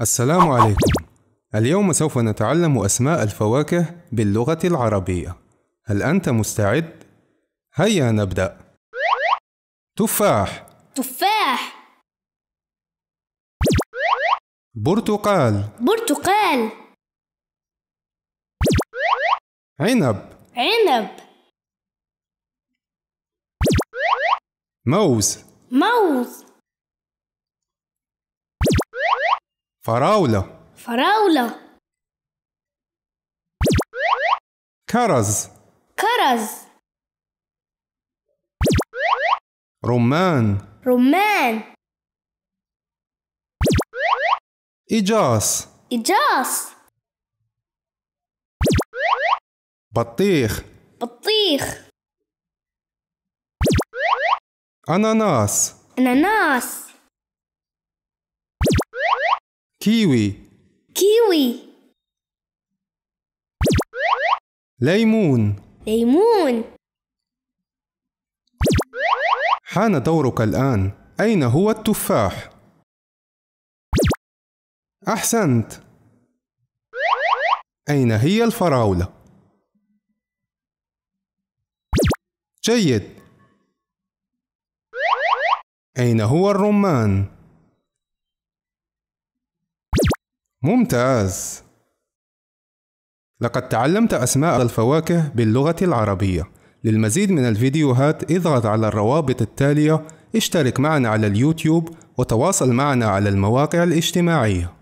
السلام عليكم اليوم سوف نتعلم أسماء الفواكه باللغة العربية هل أنت مستعد؟ هيا نبدأ تفاح تفاح برتقال برتقال عنب عنب موز موز فراولة فراولة كرز كرز رمان رمان إجاص إجاص بطيخ بطيخ أناناس أناناس كيوي كيوي ليمون ليمون حان دورك الآن أين هو التفاح؟ أحسنت أين هي الفراولة؟ جيد أين هو الرمان؟ ممتاز لقد تعلمت أسماء الفواكه باللغة العربية للمزيد من الفيديوهات اضغط على الروابط التالية اشترك معنا على اليوتيوب وتواصل معنا على المواقع الاجتماعية